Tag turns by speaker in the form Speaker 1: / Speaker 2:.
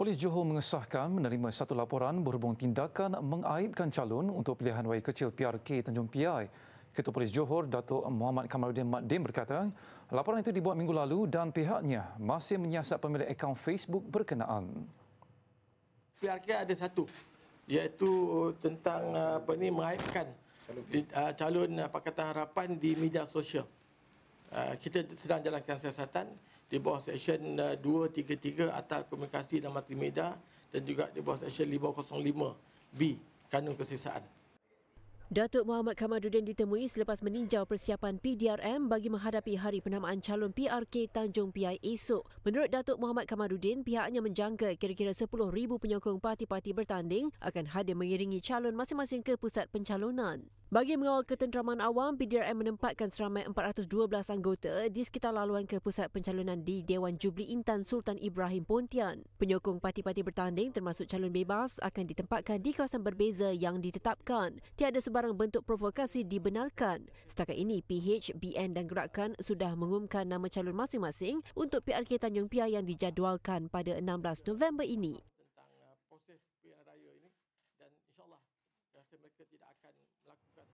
Speaker 1: Polis Johor mengesahkan menerima satu laporan berhubung tindakan mengaibkan calon untuk pilihan raya kecil PRK Tanjung Piai. Ketua Polis Johor, Datuk Muhammad Mat Dim berkata, laporan itu dibuat minggu lalu dan pihaknya masih menyiasat pemilik akaun Facebook berkenaan.
Speaker 2: PRK ada satu, iaitu tentang apa ni mengaibkan calon, ah, calon ah, Pakatan Harapan di media sosial. Uh, kita sedang jalankan siasatan di bawah seksyen uh, 233 atas komunikasi dan multimedia dan juga di bawah seksyen 505B kanun kesisaan.
Speaker 3: Datuk Muhammad Kamaduddin ditemui selepas meninjau persiapan PDRM bagi menghadapi hari penamaan calon PRK Tanjung PI esok. Menurut Datuk Muhammad Kamaduddin, pihaknya menjangka kira-kira 10,000 penyokong parti-parti bertanding akan hadir mengiringi calon masing-masing ke pusat pencalonan. Bagi mengawal ketenteraman awam, PDRM menempatkan seramai 412 anggota di sekitar laluan ke pusat pencalonan di Dewan Jubli Intan Sultan Ibrahim Pontian. Penyokong parti-parti bertanding termasuk calon bebas akan ditempatkan di kawasan berbeza yang ditetapkan. Tiada sebarang bentuk provokasi dibenarkan. Setakat ini, PH, BN dan Gerakan sudah mengumumkan nama calon masing-masing untuk PRK Tanjung Pia yang dijadualkan pada 16 November ini.
Speaker 2: Uh, rasa mereka tidak akan melakukan